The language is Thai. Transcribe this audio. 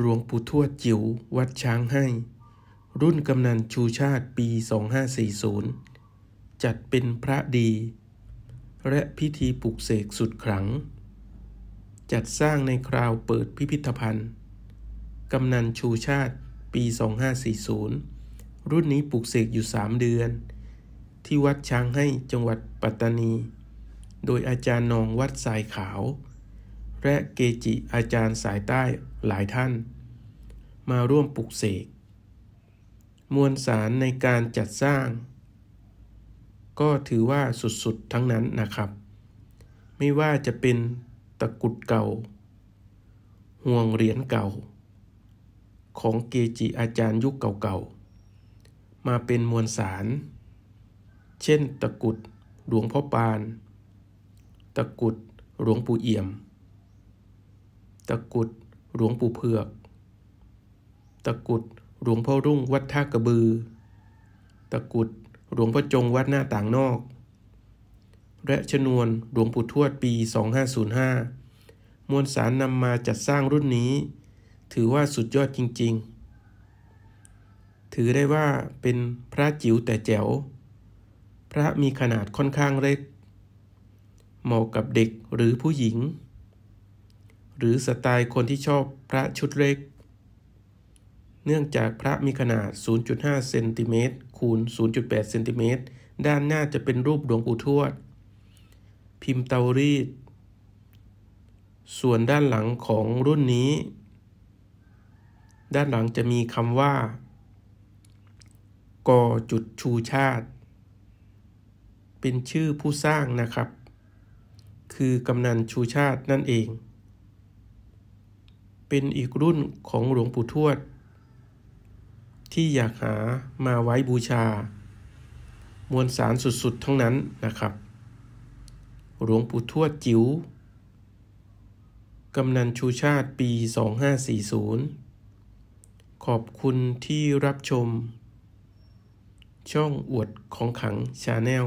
หลวงปู่ทวดจิ๋ววัดช้างให้รุ่นกำนันชูชาติปี 2540 จัดเป็นพระดีและพิธีปลุกเสกสุดขลัง จัดสร้างในคราวเปิดพิพิธภัณฑ์กำนันชูชาติปี 2540 รุ่นนี้ปลุกเสกอยู่ 3 เดือน ที่วัดช้างให้จังหวัดปัตตานี โดยอาจารย์นองวัดสายขาวและเกจิอาจารย์สายใต้หลายท่าน มาร่วมปลุกเสกมวลสารในการจัดสร้าง ก็ถือว่าสุดๆทั้งนั้นนะครับ ไม่ว่าจะเป็นตะกุดเก่า ห่วงเหรียญเก่า ของเกจิอาจารย์ยุคเก่าๆมาเป็นมวลสาร เช่นตะกุดหลวงพ่อปาน ตะกุดหลวงปู่เอี่ยมตะกุดหลวงปู่เผือก ตะกุดหลวงพ่อรุ่งวัดท่ากระบือ ตะกุดหลวงพ่อจงวัดหน้าต่างนอก และชนวนหลวงปู่ทวดปี 2505 มวลสารนำมาจัดสร้างรุ่นนี้ ถือว่าสุดยอดจริงๆ ถือได้ว่าเป็นพระจิ๋วแต่แจ๋ว พระมีขนาดค่อนข้างเล็ก เหมาะกับเด็กหรือผู้หญิงหรือสไตล์คนที่ชอบพระชุดเล็ก เนื่องจากพระมีขนาด 0.5เซนติเมตรคูณ0.8เซนติเมตรด้านหน้าจะเป็นรูปหลวงปู่ทวด พิมพ์เตารีดส่วนด้านหลังของรุ่นนี้ ด้านหลังจะมีคำว่ากอจุดชูชาติ เป็นชื่อผู้สร้างนะครับ คือกำนันชูชาตินั่นเองเป็นอีกรุ่นของหลวงปู่ทวด ที่อยากหามาไว้บูชา มวลสารสุดๆทั้งนั้นนะครับ หลวงปู่ทวดจิ๋วกำนันชูชาติปี 2540 ขอบคุณที่รับชม ช่องอวดของขังชาแนล